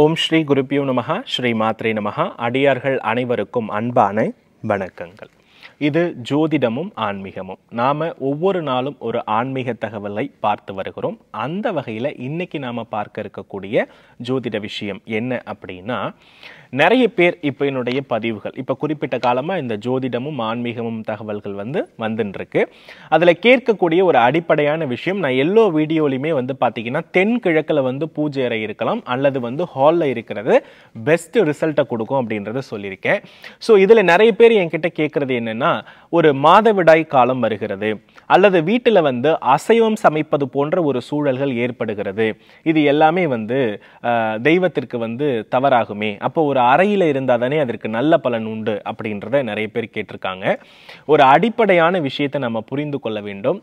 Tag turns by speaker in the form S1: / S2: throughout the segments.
S1: ஓம் ஸ்ரீ குருப்பியூ நமகா ஸ்ரீ மாத்ரே நமகா அடியார்கள் அனைவருக்கும் அன்பான வணக்கங்கள் இது ஜோதிடமும் ஆன்மீகமும் நாம் ஒவ்வொரு நாளும் ஒரு ஆன்மீக தகவலை பார்த்து வருகிறோம் அந்த வகையில் இன்றைக்கி நாம் பார்க்க இருக்கக்கூடிய ஜோதிட விஷயம் என்ன அப்படின்னா நிறைய பேர் இப்போ என்னுடைய பதிவுகள் இப்போ குறிப்பிட்ட காலமாக இந்த ஜோதிடமும் ஆன்மீகமும் தகவல்கள் வந்து வந்துட்டுருக்கு அதில் கேட்கக்கூடிய ஒரு அடிப்படையான விஷயம் நான் எல்லோ வீடியோலையுமே வந்து பார்த்தீங்கன்னா தென்கிழக்கில் வந்து பூஜை அறை இருக்கலாம் அல்லது வந்து ஹாலில் இருக்கிறது பெஸ்ட்டு ரிசல்ட்டை கொடுக்கும் அப்படின்றத சொல்லியிருக்கேன் ஸோ இதில் நிறைய பேர் என்கிட்ட கேட்குறது என்னென்னா ஒரு மாதவிடாய் காலம் வருகிறது அல்லது வீட்டில் வந்து அசைவம் சமைப்பது போன்ற ஒரு சூழல்கள் ஏற்படுகிறது இது எல்லாமே வந்து தெய்வத்திற்கு வந்து தவறாகுமே அப்போ ஒரு ஒரு அறையில் இருந்தால் தானே அதற்கு நல்ல பலன் உண்டு அப்படின்றத நிறைய பேர் கேட்டிருக்காங்க ஒரு அடிப்படையான விஷயத்தை நம்ம புரிந்து கொள்ள வேண்டும்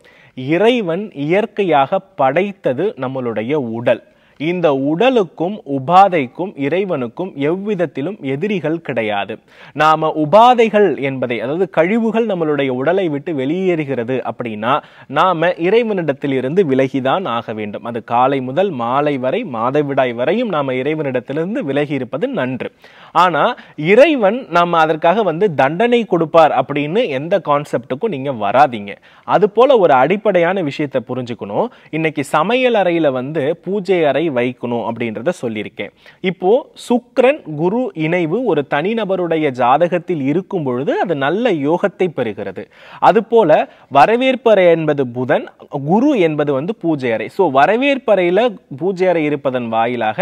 S1: இறைவன் இயற்கையாக படைத்தது நம்மளுடைய உடல் இந்த உடலுக்கும் உபாதைக்கும் இறைவனுக்கும் எவ்விதத்திலும் எதிரிகள் கிடையாது நாம உபாதைகள் என்பதை அதாவது கழிவுகள் நம்மளுடைய உடலை விட்டு வெளியேறுகிறது அப்படின்னா நாம இறைவனிடத்தில் இருந்து விலகிதான் ஆக வேண்டும் அது காலை முதல் மாலை வரை மாதவிடாய் வரையும் நாம இறைவனிடத்திலிருந்து விலகி இருப்பது நன்று ஆனால் இறைவன் நம்ம அதற்காக வந்து தண்டனை கொடுப்பார் அப்படின்னு எந்த கான்செப்டுக்கும் நீங்கள் வராதிங்க அது போல் ஒரு அடிப்படையான விஷயத்தை புரிஞ்சுக்கணும் இன்னைக்கு சமையல் அறையில் வந்து பூஜை அறை வைக்கணும் அப்படின்றத சொல்லியிருக்கேன் இப்போது சுக்ரன் குரு இணைவு ஒரு தனிநபருடைய ஜாதகத்தில் இருக்கும் பொழுது அது நல்ல யோகத்தை பெறுகிறது அதுபோல வரவேற்பறை என்பது புதன் குரு என்பது வந்து பூஜை அறை ஸோ வரவேற்பறையில் பூஜை அறை இருப்பதன் வாயிலாக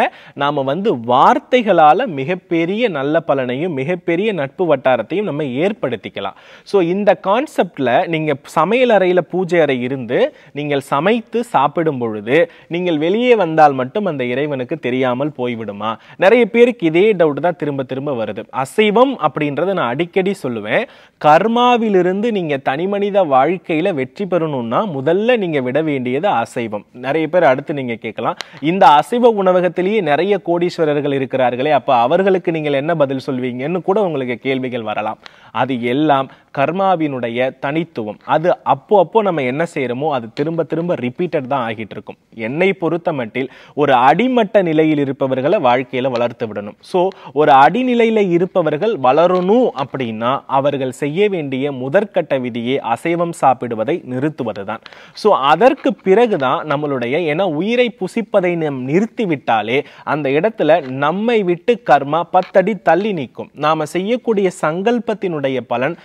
S1: நாம் வந்து வார்த்தைகளால் மிகப்பெரிய நல்ல பலனையும் மிகப்பெரிய நட்பு வட்டாரத்தையும் நம்ம ஏற்படுத்திக்கலாம் ஸோ இந்த கான்செப்டில் நீங்கள் சமையல் அறையில் பூஜை அறை இருந்து நீங்கள் சமைத்து சாப்பிடும் பொழுது நீங்கள் வெளியே வந்தால் மட்டும் அந்த இறைவனுக்கு தெரியாமல் போய்விடுமா நிறைய பேருக்கு இதே டவுட் தான் திரும்ப திரும்ப வருது அசைவம் அப்படின்றத நான் அடிக்கடி சொல்லுவேன் கர்மாவிலிருந்து நீங்கள் தனிமனித வாழ்க்கையில் வெற்றி பெறணும்னா முதல்ல நீங்கள் விட வேண்டியது அசைவம் நிறைய பேர் அடுத்து நீங்கள் கேட்கலாம் இந்த அசைவ உணவகத்திலேயே நிறைய கோடீஸ்வரர்கள் இருக்கிறார்களே அப்போ அவர்களுக்கு நீங்கள் நீங்கள் என்ன பதில் சொல்வீங்கன்னு கூட உங்களுக்கு கேள்விகள் வரலாம் அது எல்லாம் கர்மாவினுடைய தனித்துவம் அது அப்போ அப்போ நம்ம என்ன செய்கிறோமோ அது திரும்ப திரும்ப ரிப்பீட்டட் தான் ஆகிட்டு இருக்கும் என்னை பொறுத்த மட்டில் ஒரு அடிமட்ட நிலையில் இருப்பவர்களை வாழ்க்கையில் வளர்த்து விடணும் ஸோ ஒரு அடிநிலையில் இருப்பவர்கள் வளரணும் அப்படின்னா அவர்கள் செய்ய வேண்டிய முதற்கட்ட விதியை அசைவம் சாப்பிடுவதை நிறுத்துவது தான் ஸோ அதற்கு பிறகு தான் நம்மளுடைய ஏன்னா உயிரை புசிப்பதை நம் நிறுத்திவிட்டாலே அந்த இடத்துல நம்மை விட்டு கர்மா பத்தடி தள்ளி நிற்கும் நாம் செய்யக்கூடிய சங்கல்பத்தினுடைய பலன்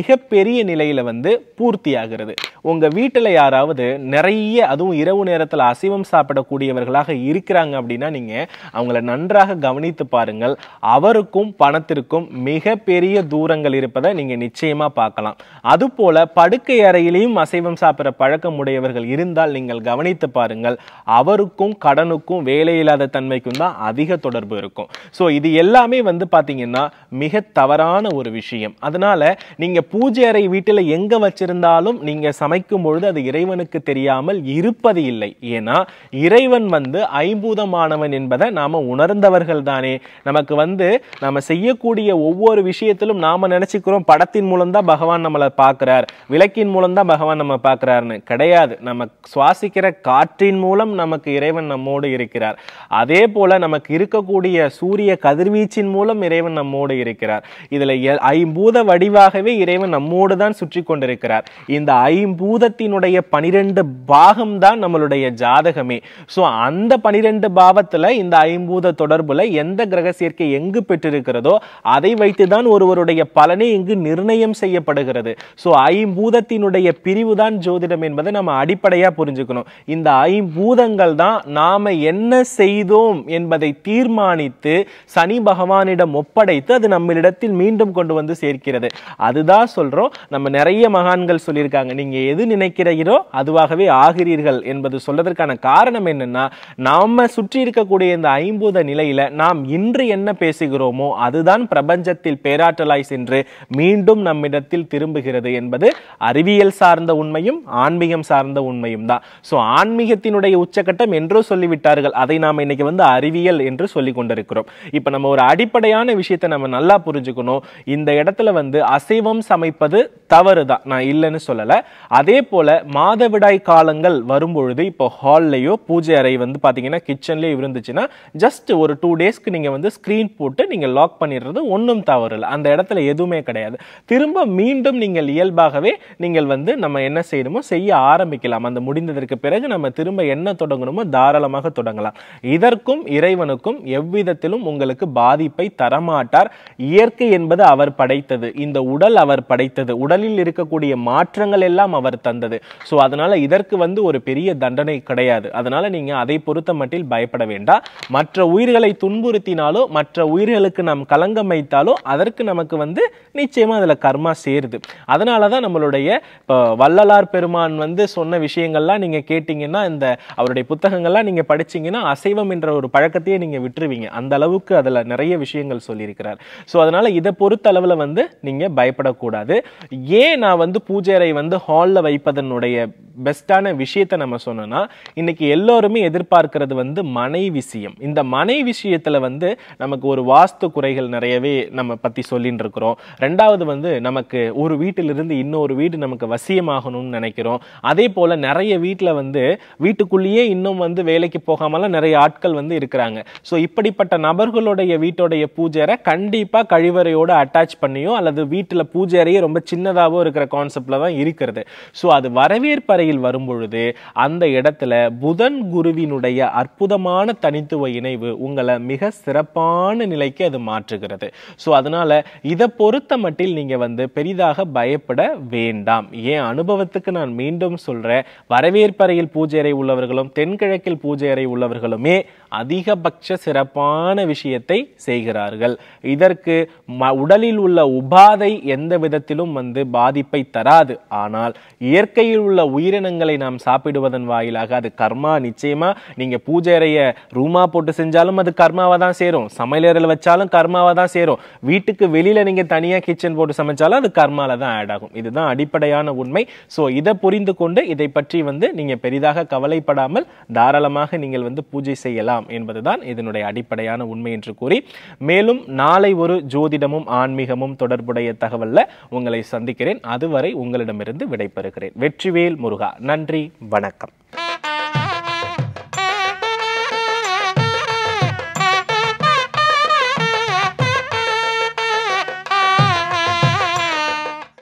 S1: மிகப்பெரிய நிலையில் வந்து பூர்த்தி ஆகிறது உங்கள் வீட்டில் யாராவது நிறைய அதுவும் இரவு நேரத்தில் அசைவம் சாப்பிடக்கூடியவர்களாக இருக்கிறாங்க அப்படின்னா நீங்கள் அவங்கள நன்றாக கவனித்து பாருங்கள் அவருக்கும் பணத்திற்கும் மிகப்பெரிய தூரங்கள் இருப்பதை நீங்கள் நிச்சயமாக பார்க்கலாம் அதுபோல் படுக்கை அறையிலையும் அசைவம் சாப்பிட்ற பழக்கம் உடையவர்கள் இருந்தால் நீங்கள் கவனித்து பாருங்கள் அவருக்கும் கடனுக்கும் வேலையில்லாத தன்மைக்கும் தான் அதிக தொடர்பு இருக்கும் ஸோ இது எல்லாமே வந்து பார்த்தீங்கன்னா மிக தவறான ஒரு விஷயம் அதனால் நீங்கள் பூஜை அறை வீட்டில் எங்கே வச்சிருந்தாலும் நீங்கள் சமைக்கும் பொழுது அது இறைவனுக்கு தெரியாமல் இருப்பது இல்லை ஏன்னா இறைவன் வந்து ஐம்பூதமானவன் என்பதை நாம் உணர்ந்தவர்கள் தானே நமக்கு வந்து நம்ம செய்யக்கூடிய ஒவ்வொரு விஷயத்திலும் நாம் நினச்சிக்கிறோம் படத்தின் மூலம்தான் பகவான் நம்மளை பார்க்குறார் விளக்கின் மூலம் தான் பகவான் நம்ம பார்க்குறாருன்னு கிடையாது நம்ம சுவாசிக்கிற காற்றின் மூலம் நமக்கு இறைவன் நம்மோடு இருக்கிறார் அதே போல் நமக்கு இருக்கக்கூடிய சூரிய கதிர்வீச்சின் மூலம் இறைவன் நம்மோடு இருக்கிறார் இதில் ஐம்பூத வடிவாகவே இறைவன் இறைவன் நம்மோடு தான் சுற்றி கொண்டிருக்கிறார் இந்த ஐம்பூதத்தினுடைய பனிரெண்டு பாகம் தான் நம்மளுடைய ஜாதகமே ஸோ அந்த பனிரெண்டு பாவத்தில் இந்த ஐம்பூத தொடர்புல எந்த கிரக சேர்க்கை எங்கு பெற்றிருக்கிறதோ அதை வைத்து தான் ஒருவருடைய பலனை இங்கு நிர்ணயம் செய்யப்படுகிறது ஸோ ஐம்பூதத்தினுடைய பிரிவு தான் ஜோதிடம் என்பதை நம்ம அடிப்படையாக புரிஞ்சுக்கணும் இந்த ஐம்பூதங்கள் தான் நாம் என்ன செய்தோம் என்பதை தீர்மானித்து சனி பகவானிடம் ஒப்படைத்து அது நம்மளிடத்தில் மீண்டும் கொண்டு வந்து சேர்க்கிறது அதுதான் தெளிவாக சொல்கிறோம் நம்ம நிறைய மகான்கள் சொல்லியிருக்காங்க நீங்கள் எது நினைக்கிறீரோ அதுவாகவே ஆகிறீர்கள் என்பது சொல்வதற்கான காரணம் என்னென்னா நாம் சுற்றி இருக்கக்கூடிய இந்த ஐம்பூத நிலையில் நாம் இன்று என்ன பேசுகிறோமோ அதுதான் பிரபஞ்சத்தில் பேராற்றலாய் சென்று மீண்டும் நம்மிடத்தில் திரும்புகிறது என்பது அறிவியல் சார்ந்த உண்மையும் ஆன்மீகம் சார்ந்த உண்மையும் தான் ஸோ ஆன்மீகத்தினுடைய உச்சக்கட்டம் என்றோ சொல்லிவிட்டார்கள் அதை நாம் இன்னைக்கு வந்து அறிவியல் என்று சொல்லி கொண்டிருக்கிறோம் இப்போ நம்ம ஒரு அடிப்படையான விஷயத்தை நம்ம நல்லா புரிஞ்சுக்கணும் இந்த இடத்துல வந்து அசைவம் அமைப்பது தவறுதான் நான் இல்லைன்னு சொல்லலை அதே போல் மாதவிடாய் காலங்கள் வரும்பொழுது இப்போ ஹால்லையோ பூஜை அறை வந்து பார்த்தீங்கன்னா கிச்சன்லேயோ இருந்துச்சுன்னா ஜஸ்ட் ஒரு டூ டேஸ்க்கு நீங்கள் வந்து ஸ்க்ரீன் போட்டு நீங்கள் லாக் பண்ணிடுறது ஒன்றும் தவறு இல்லை அந்த இடத்துல எதுவுமே கிடையாது திரும்ப மீண்டும் நீங்கள் இயல்பாகவே நீங்கள் வந்து நம்ம என்ன செய்யணுமோ செய்ய ஆரம்பிக்கலாம் அந்த முடிந்ததற்கு பிறகு நம்ம திரும்ப என்ன தொடங்கணுமோ தாராளமாக தொடங்கலாம் இதற்கும் இறைவனுக்கும் எவ்விதத்திலும் உங்களுக்கு பாதிப்பை தரமாட்டார் இயற்கை என்பது அவர் படைத்தது இந்த உடல் அவர் அவர் படைத்தது உடலில் இருக்கக்கூடிய மாற்றங்கள் எல்லாம் அவர் தந்தது ஸோ அதனால இதற்கு வந்து ஒரு பெரிய தண்டனை கிடையாது அதனால நீங்க அதை பொறுத்த மட்டில் பயப்பட வேண்டாம் மற்ற உயிர்களை துன்புறுத்தினாலோ மற்ற உயிர்களுக்கு நாம் கலங்கம் வைத்தாலோ அதற்கு நமக்கு வந்து நிச்சயமா அதுல கர்மா சேருது அதனால தான் நம்மளுடைய வள்ளலார் பெருமான் வந்து சொன்ன விஷயங்கள்லாம் நீங்க கேட்டீங்கன்னா இந்த அவருடைய புத்தகங்கள்லாம் நீங்க படிச்சீங்கன்னா அசைவம் என்ற ஒரு பழக்கத்தையே நீங்க விட்டுருவீங்க அந்த அளவுக்கு அதுல நிறைய விஷயங்கள் சொல்லியிருக்கிறார் ஸோ அதனால இதை பொறுத்த அளவுல வந்து நீங்க பயப்படக்கூடாது இருக்கக்கூடாது ஏன் நான் வந்து பூஜை வந்து ஹாலில் வைப்பதனுடைய பெஸ்ட்டான விஷயத்தை நம்ம சொன்னோம்னா இன்னைக்கு எல்லோருமே எதிர்பார்க்கறது வந்து மனை விஷயம் இந்த மனை விஷயத்தில் வந்து நமக்கு ஒரு வாஸ்து குறைகள் நிறையவே நம்ம பற்றி சொல்லின்னு இருக்கிறோம் ரெண்டாவது வந்து நமக்கு ஒரு வீட்டிலிருந்து இன்னொரு வீடு நமக்கு வசியமாகணும்னு நினைக்கிறோம் அதே போல் நிறைய வீட்டில் வந்து வீட்டுக்குள்ளேயே இன்னும் வந்து வேலைக்கு போகாமலாம் நிறைய ஆட்கள் வந்து இருக்கிறாங்க ஸோ இப்படிப்பட்ட நபர்களுடைய வீட்டுடைய பூஜை கண்டிப்பாக கழிவறையோடு அட்டாச் பண்ணியோ அல்லது வீட்டில் பூஜை அறையே ரொம்ப சின்னதாகவும் இருக்கிற கான்செப்டில் தான் இருக்கிறது ஸோ அது வரவேற்பறையில் வரும்பொழுது அந்த இடத்துல புதன் குருவினுடைய அற்புதமான தனித்துவ இணைவு உங்களை மிக சிறப்பான நிலைக்கு அது மாற்றுகிறது ஸோ அதனால் இதை பொறுத்த மட்டில் நீங்கள் வந்து பெரிதாக பயப்பட வேண்டாம் ஏன் அனுபவத்துக்கு நான் மீண்டும் சொல்கிறேன் வரவேற்பறையில் பூஜை அறை உள்ளவர்களும் தென்கிழக்கில் பூஜை அறை உள்ளவர்களுமே அதிகபட்ச சிறப்பான விஷயத்தை செய்கிறார்கள் இதற்கு உடலில் உள்ள உபாதை எந்த விதத்திலும் வந்து பாதிப்பை தராது ஆனால் இயற்கையில் உள்ள உயிரினங்களை நாம் சாப்பிடுவதன் வாயிலாக அது கர்மா நிச்சயமா நீங்க பூஜை அறைய ரூமா போட்டு செஞ்சாலும் அது கர்மாவை தான் சேரும் சமையலறையில் வச்சாலும் கர்மாவை தான் சேரும் வீட்டுக்கு வெளியில நீங்க தனியா கிச்சன் போட்டு சமைச்சாலும் அது கர்மால தான் ஆட் ஆகும் இதுதான் அடிப்படையான உண்மை ஸோ இதை புரிந்து கொண்டு இதை பற்றி வந்து நீங்க பெரிதாக கவலைப்படாமல் தாராளமாக நீங்கள் வந்து பூஜை செய்யலாம் இருக்கலாம் என்பதுதான் இதனுடைய அடிப்படையான உண்மை என்று கூறி மேலும் நாளை ஒரு ஜோதிடமும் ஆன்மீகமும் தொடர்புடைய தகவலில் உங்களை சந்திக்கிறேன் அதுவரை உங்களிடமிருந்து விடைபெறுகிறேன் வெற்றிவேல் முருகா நன்றி வணக்கம்